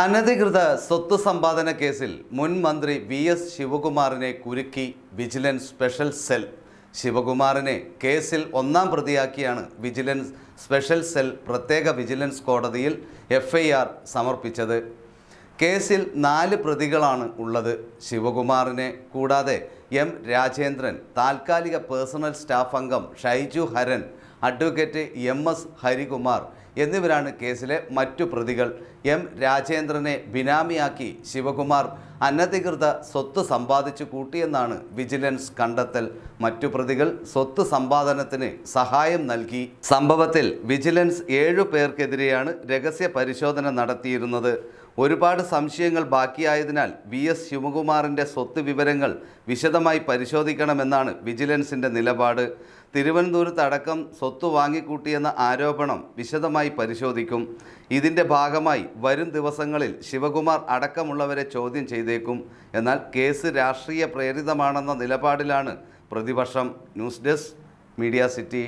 അനധികൃത സ്വത്ത് സമ്പാദന കേസിൽ മുൻ മന്ത്രി വി എസ് ശിവകുമാറിനെ കുരുക്കി വിജിലൻസ് സ്പെഷ്യൽ സെൽ ശിവകുമാറിനെ കേസിൽ ഒന്നാം പ്രതിയാക്കിയാണ് വിജിലൻസ് സ്പെഷ്യൽ സെൽ പ്രത്യേക വിജിലൻസ് കോടതിയിൽ എഫ്ഐആർ സമർപ്പിച്ചത് കേസിൽ നാല് പ്രതികളാണ് ഉള്ളത് ശിവകുമാറിനെ കൂടാതെ എം രാജേന്ദ്രൻ താൽക്കാലിക പേഴ്സണൽ സ്റ്റാഫ് അംഗം Shaiju Haran advocate M S Harikumar എന്നിവരാണ് കേസിലെ മറ്റു പ്രതികൾ എം രാജേന്ദ്രനെ ബിനാമിയാക്കി ശിവകുമാർ അനധികൃത സ്വത്ത് സമ്പാദിച്ചു കൂട്ടിയെന്നാണ് വിജിലൻസ് കണ്ടെത്തൽ മറ്റു പ്രതികൾ സ്വത്ത് സമ്പാദനത്തിന് സഹായം നൽകി സംഭവത്തിൽ വിജിലൻസ് ഏഴു പേർക്കെതിരെയാണ് രഹസ്യ പരിശോധന നടത്തിയിരുന്നത് ഒരുപാട് സംശയങ്ങൾ ബാക്കിയായതിനാൽ വി എസ് ശിവകുമാറിൻ്റെ സ്വത്ത് വിവരങ്ങൾ വിശദം വിശദമായി പരിശോധിക്കണമെന്നാണ് വിജിലൻസിൻ്റെ നിലപാട് തിരുവനന്തപുരത്ത് അടക്കം സ്വത്ത് വാങ്ങിക്കൂട്ടിയെന്ന ആരോപണം വിശദമായി പരിശോധിക്കും ഇതിൻ്റെ ഭാഗമായി വരും ദിവസങ്ങളിൽ ശിവകുമാർ അടക്കമുള്ളവരെ ചോദ്യം ചെയ്തേക്കും എന്നാൽ കേസ് രാഷ്ട്രീയ പ്രേരിതമാണെന്ന നിലപാടിലാണ് പ്രതിപക്ഷം ന്യൂസ് ഡെസ്ക് മീഡിയ സിറ്റി